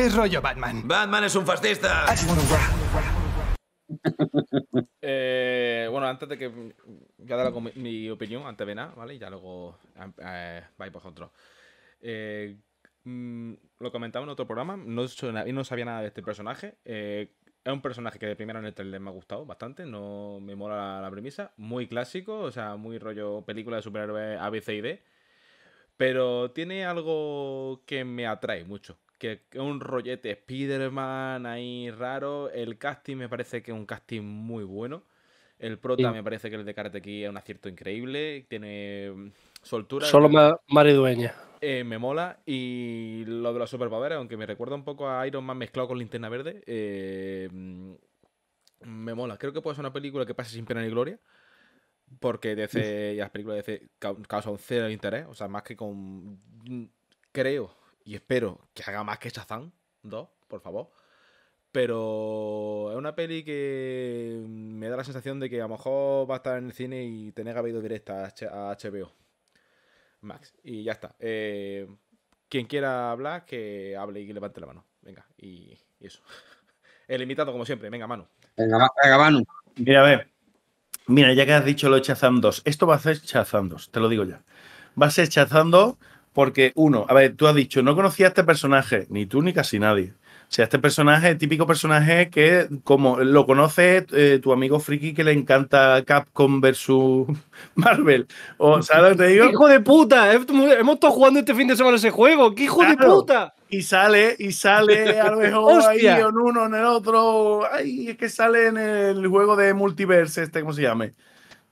Es rollo Batman. Batman es un fascista. Eh, bueno, antes de que. Ya dar mi, opinión, antes de nada, ¿vale? Y ya luego eh, vais vosotros. Eh, mm, lo comentaba en otro programa, no, no sabía nada de este personaje. Eh, es un personaje que de primera en el trailer me ha gustado bastante, no me mola la, la, premisa. Muy clásico, o sea, muy rollo película de superhéroes A, B, C y D. Pero tiene algo que me atrae mucho, que es un rollete Spider-Man ahí raro. El casting me parece que es un casting muy bueno. El prota me parece que el de Karate Kid es un acierto increíble. Tiene mm, soltura. Solo maridueña. Eh, me mola. Y lo de los superpoderes, aunque me recuerda un poco a Iron Man mezclado con linterna verde, eh, mm, me mola. Creo que puede ser una película que pase sin pena ni gloria. Porque DC, las películas de DC causan cero interés. O sea, más que con. Mm, creo y espero que haga más que Shazam 2, por favor. Pero es una peli que me da la sensación de que a lo mejor va a estar en el cine y tener que directa a HBO Max. Y ya está. Eh, quien quiera hablar, que hable y levante la mano. Venga, y, eso. El invitado, como siempre. Venga, Manu. Venga, Manu. Mira, a ver. Mira, ya que has dicho lo de 2, esto va a ser Chazam 2, te lo digo ya. Va a ser Chazam 2 porque, uno, a ver, tú has dicho, no conocía a este personaje, ni tú ni casi nadie. O sea, este personaje, el típico personaje que, como lo conoce eh, tu amigo friki que le encanta Capcom versus Marvel. O, sea, lo te digo? ¡Hijo de puta! Hemos estado jugando este fin de semana ese juego. ¡Qué hijo de puta! Y sale, y sale a lo mejor ahí en uno, en el otro. Ay, es que sale en el juego de multiverse, este, ¿cómo se llame?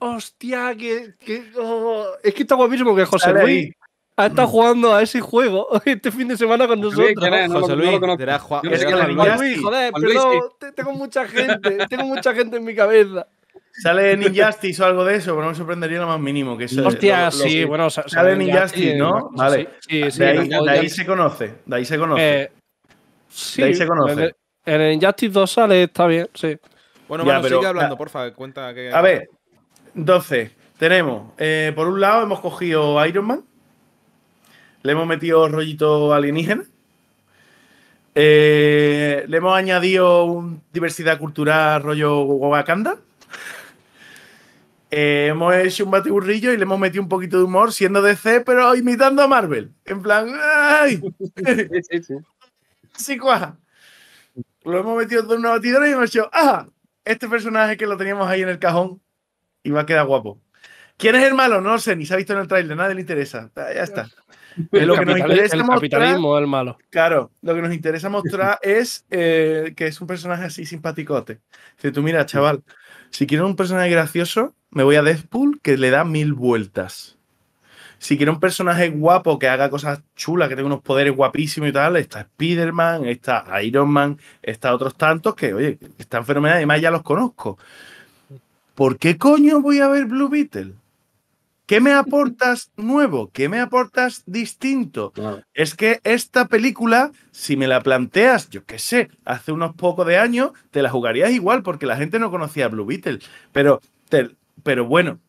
Hostia, que, oh, es que está guapísimo que José Luis ha estado jugando a ese juego este fin de semana con nosotros. José Luis, no, no, jugado? joder, perdón, tengo mucha gente, tengo mucha gente en mi cabeza. Sale en Injustice o algo de eso, pero no me sorprendería lo más mínimo. Que eso, Hostia, sí, bueno, sale, sale en Injustice, ¿no? Vale. Sí, sí, de, ahí, se conoce, de ahí se conoce. sí, eh, de ahí se conoce. En, el Injustice 2 sale, está bien, sí. Bueno, bueno, sigue hablando, porfa, cuenta que. A ver, entonces, tenemos, eh, por un lado hemos cogido Iron Man le hemos metido rollito alienígena. Eh, le hemos añadido un diversidad cultural rollo Wakanda. Eh, hemos hecho un batiburrillo y le hemos metido un poquito de humor, siendo DC, pero imitando a Marvel. En plan, ¡ay! sí, cuaja. Lo hemos metido en una batidora y hemos dicho, ¡ah! Este personaje que lo teníamos ahí en el cajón iba a quedar guapo. ¿Quién es el malo? No lo sé, ni se ha visto en el trailer, nadie le interesa. Ya está. Es lo que nos interesa el capitalismo el malo. Claro, lo que nos interesa mostrar es eh, que es un personaje así simpaticote. Dice, tú mira, chaval, si quiero un personaje gracioso, me voy a Deadpool que le da mil vueltas. Si quiero un personaje guapo que haga cosas chulas, que tenga unos poderes guapísimos y tal, está Spider-Man, está Iron Man, está otros tantos que, oye, están y además ya los conozco. ¿Por qué coño voy a ver Blue Beetle? ¿Qué me aportas nuevo? ¿Qué me aportas distinto? Es que esta película, si me la planteas, yo qué sé, hace unos pocos de años, te la jugarías igual porque la gente no conocía a Blue Beetle. Pero, pero bueno,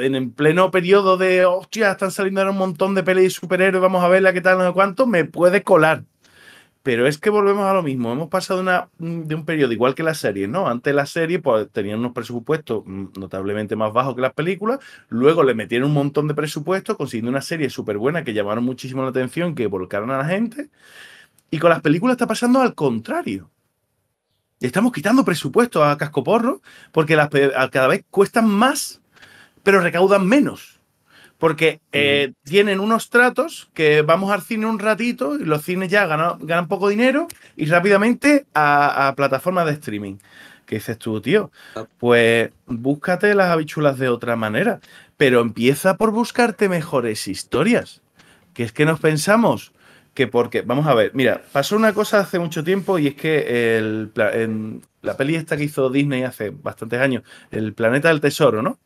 en pleno periodo de, hostia, están saliendo ahora un montón de pelis de superhéroes, vamos a ver la qué tal, no sé cuánto, me puede colar. Pero es que volvemos a lo mismo. Hemos pasado de un periodo igual que las series, ¿no? Antes las series pues, tenían unos presupuestos mm, notablemente más bajos que las películas. Luego le metieron un montón de presupuestos, consiguiendo una serie súper buena que llamaron muchísimo la atención, que volcaron a la gente. Y con las películas está pasando al contrario. Estamos quitando presupuestos a cascoporro porque las, cada vez cuestan más, pero recaudan menos. Porque eh, tienen unos tratos que vamos al cine un ratito y los cines ya ganan, poco dinero y rápidamente a, plataformas de streaming. ¿Qué dices tú, tío? Ah. Pues búscate las habichulas de otra manera, pero empieza por buscarte mejores historias. Que es que nos pensamos que porque, vamos a ver, mira, pasó una cosa hace mucho tiempo y es que en la peli esta que hizo Disney hace bastantes años, El Planeta del Tesoro, ¿no?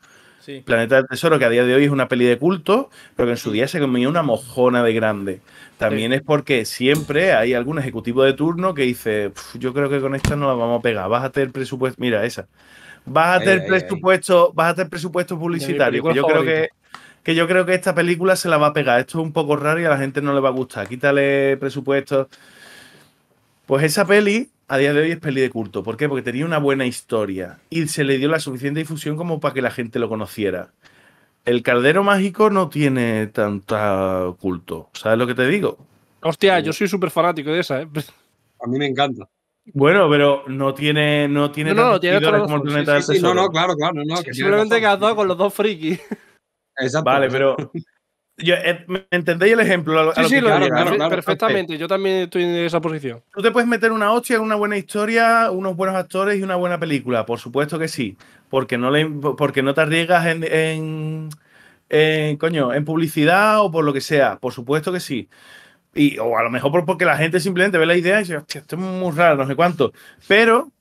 Planeta del Tesoro, que a día de hoy es una peli de culto, pero que en su día se comió una mojona de grande. También es porque siempre hay algún ejecutivo de turno que dice, yo creo que con esta no la vamos a pegar, vas a tener presupuesto, mira esa, vas a tener presupuesto, vas a tener presupuesto publicitario, yo creo que que yo creo que esta película se la va a pegar. Esto es un poco raro y a la gente no le va a gustar. Quítale presupuesto. Pues esa peli a día de hoy es peli de culto. ¿Por qué? Porque tenía una buena historia y se le dio la suficiente difusión como para que la gente lo conociera. El Caldero Mágico no tiene tanta culto. ¿Sabes lo que te digo? Hostia, yo soy súper fanático de esa, ¿eh? A mí me encanta. Bueno, pero no tiene no tiene no, tiene No, no, claro, claro, Simplemente que has con los dos frikis. Exacto. Vale, pero Eh, ¿Me entendéis el ejemplo? sí, sí, perfectamente. Yo también estoy en esa posición. Tú te puedes meter una hostia en una buena historia, unos buenos actores y una buena película. Por supuesto que sí. Porque no, le, porque no te arriesgas en, en, en publicidad o por lo que sea. Por supuesto que sí. Y, o a lo mejor porque la gente simplemente ve la idea y dice, hostia, esto es muy raro, no sé cuánto. Pero,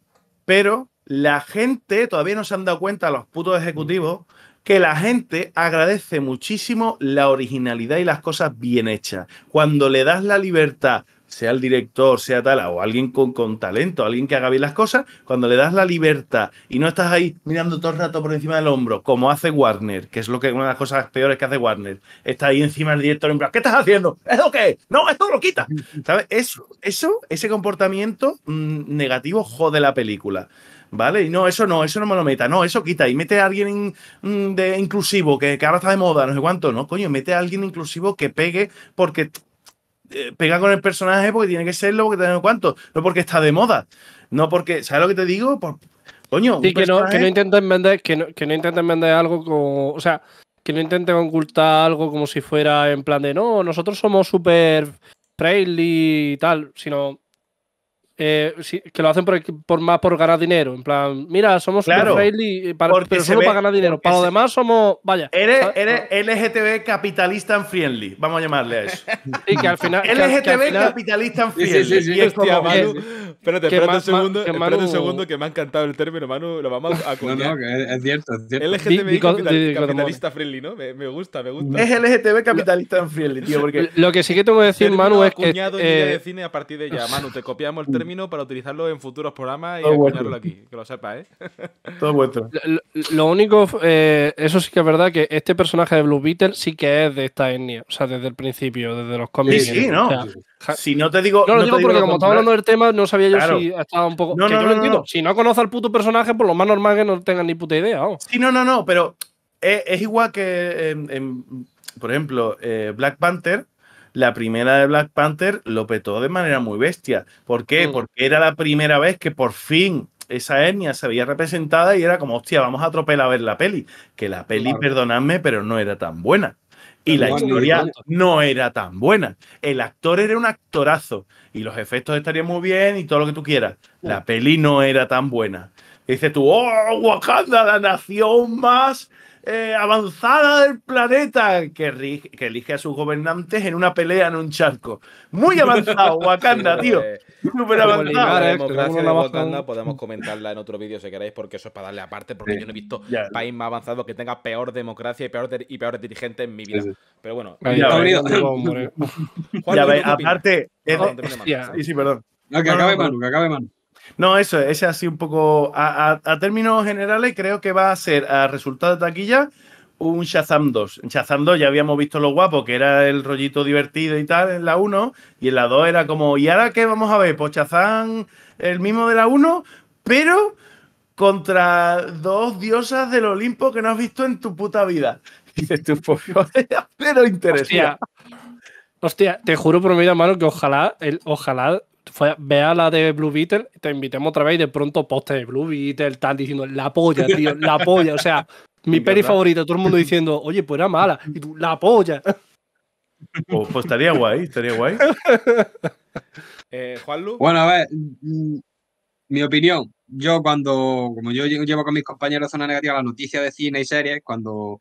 pero la gente todavía no se han dado cuenta, los putos ejecutivos, que la gente agradece muchísimo la originalidad y las cosas bien hechas. Cuando le das la libertad, sea el director, sea tal, o alguien con, talento, alguien que haga bien las cosas, cuando le das la libertad y no estás ahí mirando todo el rato por encima del hombro, como hace Warner, que es lo que una de las cosas peores que hace Warner, está ahí encima del director en plan, ¿qué estás haciendo? ¿Eso qué? No, esto lo quita. Mm, mm. ¿Sabes? Eso, eso, ese comportamiento mm, negativo jode la película. ¿Vale? Y no, eso no, eso no me lo meta, no, eso quita y mete a alguien mm, de inclusivo que, que, ahora está de moda, no sé cuánto, no, coño, mete a alguien inclusivo que pegue porque eh, pega con el personaje porque tiene que serlo, porque sé cuánto, no porque está de moda, no porque, ¿sabes lo que te digo? Por, coño, que no, que no intenten vender, que que no intenten vender algo como, o sea, que no intenten ocultar algo como si fuera en plan de no, nosotros somos súper friendly y tal, sino eh, que lo hacen por, más por ganar dinero. En plan, mira, somos claro, friendly, eh, para, pero solo para ganar dinero. Para lo demás somos, vaya. Eres, eres LGTB capitalista and friendly, vamos a llamarle a eso. Y que al final. LGTB capitalista and friendly. y es como, Manu, espérate, espérate, un segundo, un segundo, que me ha encantado el término, Manu. Lo vamos a, acudir es cierto, LGTB capitalista friendly, ¿no? Me, gusta, me gusta. Es LGTB capitalista and friendly, tío. Porque lo que sí que tengo que decir, Manu, es que. de eh, cine a partir de ya. Manu, te copiamos el término para utilizarlo en futuros programas y enseñarlo aquí, que lo sepa, ¿eh? Todo vuestro. Lo, único, eh, eso sí que es verdad que este personaje de Blue Beetle sí que es de esta etnia, o sea, desde el principio, desde los cómics. Sí, sí, no. si no te digo. No, lo digo porque como estaba hablando del tema, no sabía yo si estaba un poco. No, que no, entiendo. Si no conoce al puto personaje, por lo más normal que no tenga ni puta idea. Sí, no, no, no, pero eh, es, igual que, por ejemplo, eh, Black Panther la primera de Black Panther lo petó de manera muy bestia. ¿Por qué? Mm. Porque era la primera vez que por fin esa etnia se había representada y era como, hostia, vamos a atropelar a ver la peli. Que la peli, perdonadme, pero no era tan buena. Y la historia no era tan buena. El actor era un actorazo y los efectos estarían muy bien y todo lo que tú quieras. Mm. La peli no era tan buena. dice dices tú, oh, Wakanda, la nación más eh, avanzada del planeta que, elige a sus gobernantes en una pelea en un charco. Muy avanzado, Wakanda, tío. Súper avanzado. La ¿eh? democracia de Wakanda podemos comentarla en otro vídeo si queréis, porque eso es para darle aparte, porque yo no he visto país más avanzado que tenga peor democracia y peores dirigentes en mi vida. Pero bueno, aparte. Eh, sí, sí, perdón. que acabe Manu, que acabe Manu. No, eso es así un poco. A, términos generales, creo que va a ser a resultado de taquilla un Shazam 2. En Shazam 2 ya habíamos visto lo guapo, que era el rollito divertido y tal en la 1, y en la 2 era como, ¿y ahora qué vamos a ver? Pues Shazam, el mismo de la 1, pero contra dos diosas del Olimpo que no has visto en tu puta vida. tú, pues pero interesante. Hostia. te juro por mi mano que ojalá, el, ojalá fue, vea la de Blue Beetle, te invitemos otra vez y de pronto poste de Blue Beetle, están diciendo la polla, tío, la polla. O sea, mi peli favorita, todo el mundo diciendo, oye, pues era mala, y la polla. Oh, pues, estaría guay, estaría guay. Eh, Juanlu. Bueno, a ver, mm, mi opinión. Yo cuando, como yo llevo con mis compañeros de Zona Negativa la noticia de cine y series, cuando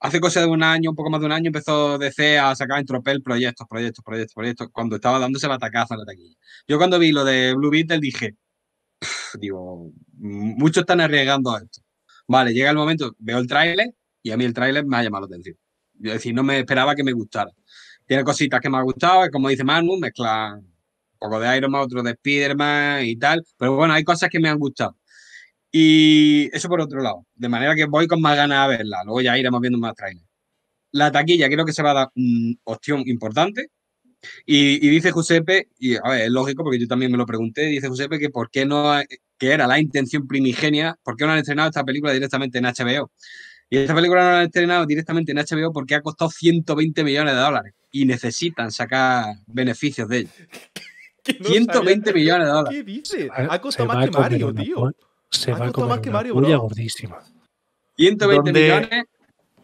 hace cosa de un año, un poco más de un año, empezó DC a sacar en tropel proyectos, proyectos, proyectos, proyectos, cuando estaba dándose la en la taquilla. Yo cuando vi lo de Blue Beetle dije, digo, muchos están arriesgando a esto. Vale, llega el momento, veo el tráiler y a mí el tráiler me ha llamado la atención. Yo decir, no me esperaba que me gustara. Tiene cositas que me han gustado, como dice Manu, mezcla un poco de Iron Man, otro de Spider-Man y tal. Pero bueno, hay cosas que me han gustado. Y eso por otro lado. De manera que voy con más ganas a verla. Luego ya iremos viendo más trailers. La taquilla creo que se va a dar una opción importante. Y, dice Giuseppe, y a ver, es lógico porque yo también me lo pregunté, dice Giuseppe que por qué no, que era la intención primigenia, por qué no han estrenado esta película directamente en HBO. Y esta película no la han estrenado directamente en HBO porque ha costado 120 millones de dólares y necesitan sacar beneficios de ella. 120 millones de dólares. ¿Qué dices? Eh, ha costado eh, más que Mario, tío se va como comer más que gordísima. 120 millones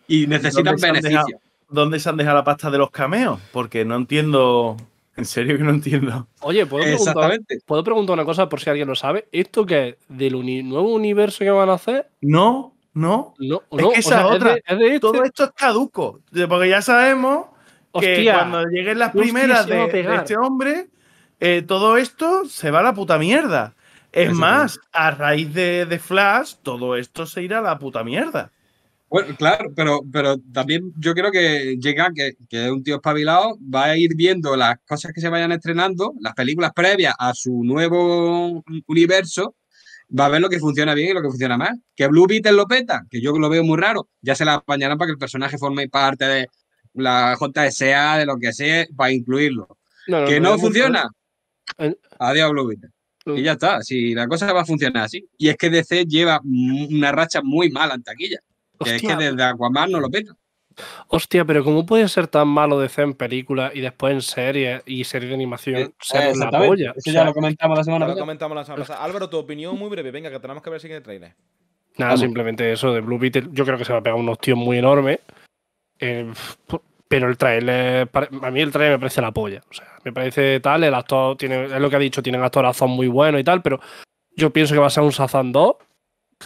y necesitan beneficios. ¿Dónde se han dejado la pasta de los cameos? Porque no entiendo. En serio que no entiendo. Oye, ¿puedo preguntar, ¿puedo preguntar una cosa por si alguien lo sabe? ¿Esto qué es? ¿Del nuevo universo que van a hacer? No, no. no es no, que esa es otra. Todo este? esto es caduco. Porque ya sabemos que cuando lleguen las primeras de, este hombre, eh, todo esto se va a la puta mierda. Es más, a raíz de, de, Flash, todo esto se irá a la puta mierda. Bueno, claro, pero, pero también yo creo que llega que, que un tío espabilado va a ir viendo las cosas que se vayan estrenando, las películas previas a su nuevo universo, va a ver lo que funciona bien y lo que funciona mal. Que Blue Beetle lo peta, que yo lo veo muy raro, ya se la apañarán para que el personaje forme parte de la JSA, de lo que sea, para incluirlo. que no, funciona. Adiós, Blue Beetle. Y ya está, si la cosa va a funcionar así. Y es que DC lleva una racha muy mala en taquilla. es que desde Aquaman no lo peta. Hostia, pero ¿cómo puede ser tan malo DC en película y después en serie y serie de animación? Eh, ser polla. Eso lo comentamos la semana pasada. Álvaro, tu opinión muy breve. Venga, que tenemos que ver el siguiente trailer. Nada, simplemente eso de Blue Beetle. Yo creo que se va a pegar un tíos muy enorme Eh, pero el trailer, a mí el trailer me parece la polla. O sea, me parece tal, el actor tiene, es lo que ha dicho, tiene un razón muy bueno y tal, pero yo pienso que va a ser un Sazan 2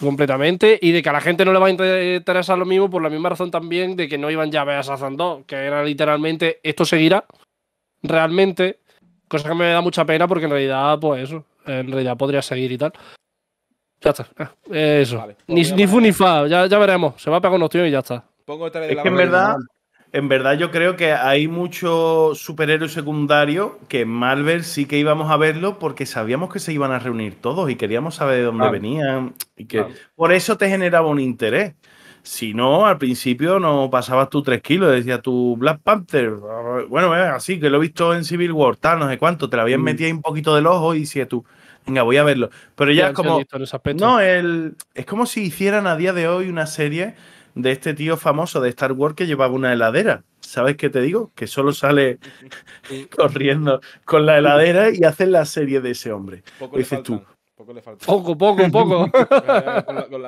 completamente y de que a la gente no le va a interesar lo mismo por la misma razón también de que no iban ya a ver a Sazan 2, que era literalmente esto seguirá realmente, cosa que me da mucha pena porque en realidad, pues eso, en realidad podría seguir y tal. Ya está. Ah, eso. Pues ni, fu ni fa. Ya, ya, veremos. Se va a pegar unos tíos y ya está. es que en verdad, en verdad yo creo que hay mucho superhéroe secundario que en Marvel sí que íbamos a verlo porque sabíamos que se iban a reunir todos y queríamos saber de dónde venían y que por eso te generaba un interés. Si no, al principio no pasabas tú tres kilos, decía tu Black Panther, bueno, eh, así que lo he visto en Civil War, tal, no sé cuánto, te la habían mm. metido ahí un poquito del ojo y decía tú, venga, voy a verlo. Pero ya es como... No, el, es como si hicieran a día de hoy una serie de este tío famoso de Star Wars que llevaba una heladera. ¿Sabes qué te digo? Que solo sale corriendo con la heladera y hace la serie de ese hombre. dices tú. Poco, poco, poco, poco.